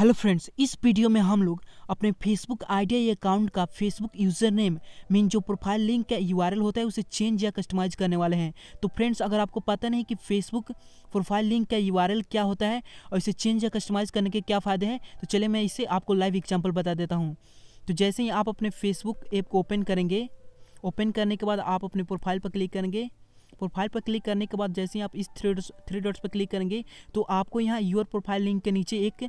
hello friends इस video में हम लोग अपने फेसबुक आई अकाउंट का फेसबुक यूज़र नेम मीन जो प्रोफाइल लिंक का यू होता है उसे चेंज या कस्टमाइज करने वाले हैं तो फ्रेंड्स अगर आपको पता नहीं कि फेसबुक प्रोफाइल लिंक का यू क्या होता है और इसे चेंज या कस्टमाइज करने के क्या फ़ायदे हैं तो चले मैं इसे आपको लाइव एग्जाम्पल बता देता हूँ तो जैसे ही आप अपने फेसबुक ऐप को ओपन करेंगे ओपन करने के बाद आप अपने प्रोफाइल पर क्लिक करेंगे प्रोफाइल पर क्लिक करने के बाद जैसे ही आप इस थ्री डॉट्स थ्री डॉट्स पर क्लिक करेंगे तो आपको यहाँ यूर प्रोफाइल लिंक के नीचे एक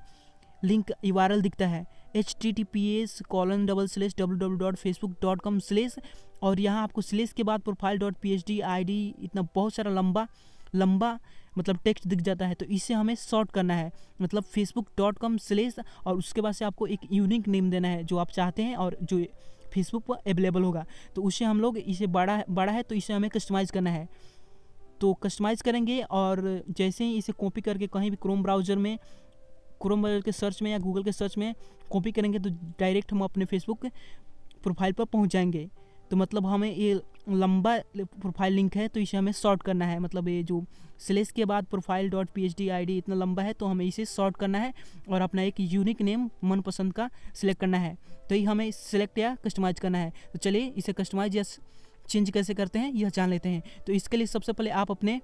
लिंक यू दिखता है H T T P S colon double slash W W dot Facebook dot com slash और यहाँ आपको स्लेस के बाद profile dot P H D I D इतना बहुत सारा लंबा लंबा मतलब टेक्स्ट दिख जाता है तो इसे हमें शॉर्ट करना है मतलब फेसबुक डॉट कॉम स्लेस और उसके बाद से आपको एक यूनिक नेम देना है जो आप चाहते हैं और जो फेसबुक पर अवेलेबल होगा तो उसे हम लोग इसे बड़ा बड़ा है तो इसे हमें कस्टमाइज़ करना है तो कस्टमाइज़ करेंगे और जैसे ही इसे कॉपी करके कहीं भी क्रोम ब्राउज़र में क्रोम ब्राउज़र के सर्च में या गूगल के सर्च में कॉपी करेंगे तो डायरेक्ट हम अपने फेसबुक प्रोफाइल पर पहुँच जाएंगे तो मतलब हमें ये लंबा प्रोफाइल लिंक है तो इसे हमें शॉर्ट करना है मतलब ये जो स्लेस के बाद profile dot P H D I D इतना लंबा है तो हमें इसे शॉर्ट करना है और अपना एक यूनिक नेम मनपसंद का सिलेक्ट करना है तो ये हमें सेलेक्ट या कस्टमाइज करना है तो चलिए इसे कस्टमाइज या चेंज कैसे करते हैं यह जान लेते हैं तो इसके लिए सबसे पहले आप अपने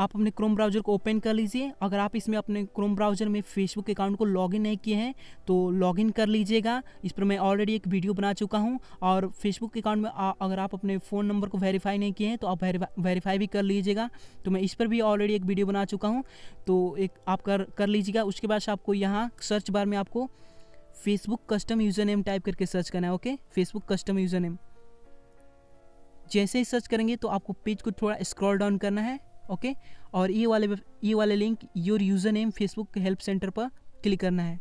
आप अपने क्रोम ब्राउज़र को ओपन कर लीजिए अगर आप इसमें अपने क्रोम ब्राउज़र में फेसबुक अकाउंट को लॉगिन नहीं किए हैं तो लॉगिन कर लीजिएगा इस पर मैं ऑलरेडी एक वीडियो बना चुका हूं और फेसबुक अकाउंट में आ, अगर आप अपने फ़ोन नंबर को वेरीफाई नहीं किए हैं तो आप वेरीफाई भी कर लीजिएगा तो मैं इस पर भी ऑलरेडी एक वीडियो बना चुका हूँ तो एक आप कर कर लीजिएगा उसके बाद आपको यहाँ सर्च बार में आपको Facebook custom user name type करके सर्च करना है okay Facebook custom user name जैसे ही सर्च करेंगे तो आपको पेज को थोड़ा स्क्रॉल डाउन करना है ओके और ये वाले ये वाले link your user name Facebook help centre पर क्लिक करना है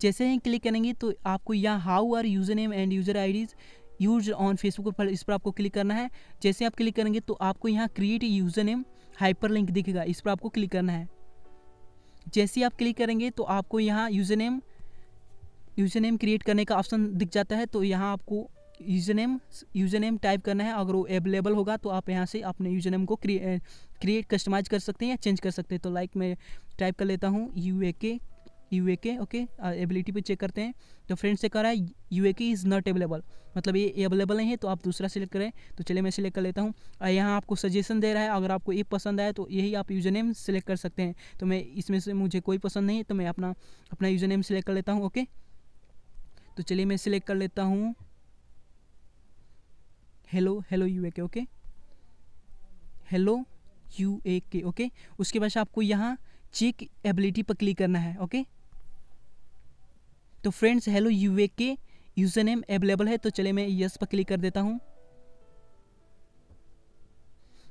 जैसे ही क्लिक करेंगे तो आपको यहाँ how are user name and user IDs use on Facebook पर इस पर आपको क्लिक करना है जैसे आप क्लिक करेंगे तो आपको यहाँ create user name hyperlink दिखेगा इस पर आपको क्लिक करना है जैसे ही आप क्लिक करेंगे तो आपको यहाँ user name user name create करने का ऑप्शन दिख जाता है तो यहाँ आपको user name user name type करना है अगर वो अवेलेबल होगा तो आप यहाँ से अपने यूजर नेम को क्रिएट कस्टमाइज कर सकते हैं या चेंज कर सकते हैं तो लाइक मैं टाइप कर लेता हूँ यू ए के यू ए के ओके एबिलिटी पे चेक करते हैं तो फ्रेंड से कह रहा है यू ए के इज़ नॉट अवेलेबल मतलब ये अवेलेबल नहीं है तो आप दूसरा सिलेक्ट करें तो चलिए मैं सिलेक्ट कर लेता हूँ यहाँ आपको सजेशन दे रहा है अगर आपको ये पसंद आए तो यही आप यूज़र नेम सेलेक्ट कर सकते हैं तो मैं इसमें से मुझे कोई पसंद नहीं है तो मैं अपना अपना यूज़र नेम सिलेक्ट कर लेता हूँ ओके तो चलिए मैं सिलेक्ट कर लेता हूँ हेलो हेलो यू ए के ओके हेलो यू ए के ओके उसके बाद आपको यहाँ चेक एबिलिटी पर क्लिक करना है ओके तो फ्रेंड्स हेलो यू ए के यूज़र नेम अवेलेबल है तो चले मैं यस पर क्लिक कर देता हूँ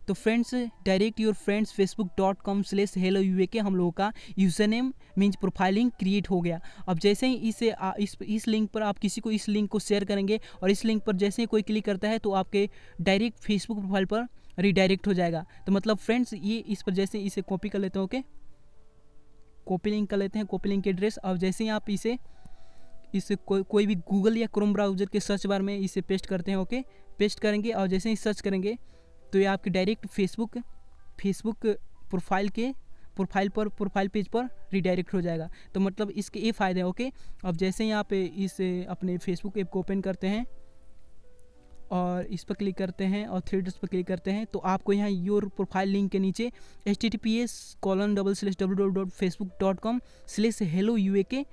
तो friends direct your friends Facebook dot com slash hello U K हम लोगों का user name means profiling create हो गया अब जैसे ही इसे इस इस लिंक पर आप किसी को इस लिंक को शेयर करेंगे और इस लिंक पर जैसे ही कोई क्लिक करता है तो आपके डायरेक्ट फेसबुक प्रोफाइल पर रिडायरेक्ट हो जाएगा तो मतलब फ्रेंड्स ये इस पर जैसे इसे कॉपी कर लेते हैं ओके कॉपी लिंक कर लेते हैं कॉपी लिंक एड्रेस और जैसे ही आप इसे इसे को, कोई भी गूगल या क्रोम ब्राउजर के सर्च बार में इसे पेस्ट करते हैं ओके पेस्ट करेंगे और जैसे ही सर्च करेंगे तो ये आपकी डायरेक्ट फेसबुक फेसबुक प्रोफाइल के प्रोफाइल पर प्रोफाइल पेज पर रिडायरेक्ट हो जाएगा तो मतलब इसके ये फ़ायदे हैं ओके अब जैसे ही आप इस अपने फेसबुक ऐप को ओपन करते हैं और इस पर क्लिक करते हैं और थ्री डॉट्स पर क्लिक करते हैं तो आपको यहाँ योर प्रोफाइल लिंक के नीचे H T T P S colon double slash W W dot Facebook dot com slash hello U A K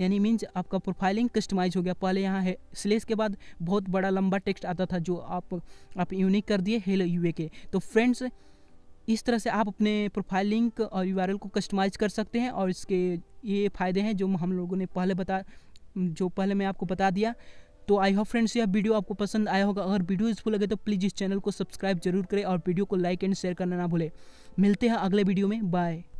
यानी मीन्स आपका प्रोफाइलिंग कस्टमाइज हो गया पहले यहाँ है स्लेस के बाद बहुत बड़ा लंबा टेक्स्ट आता था जो आप आप यूनिक कर दिए हेलो यू के तो फ्रेंड्स इस तरह से आप अपने प्रोफाइल लिंक और यू को कस्टमाइज कर सकते हैं और इसके ये फ़ायदे हैं जो हम लोगों ने पहले बता जो पहले मैं आपको बता दिया तो आई होप फ्रेंड्स यह वीडियो आपको पसंद आया होगा अगर वीडियो यूजफुल लगे तो प्लीज़ इस चैनल को सब्सक्राइब जरूर करें और वीडियो को लाइक एंड शेयर करना ना भूलें मिलते हैं अगले वीडियो में बाय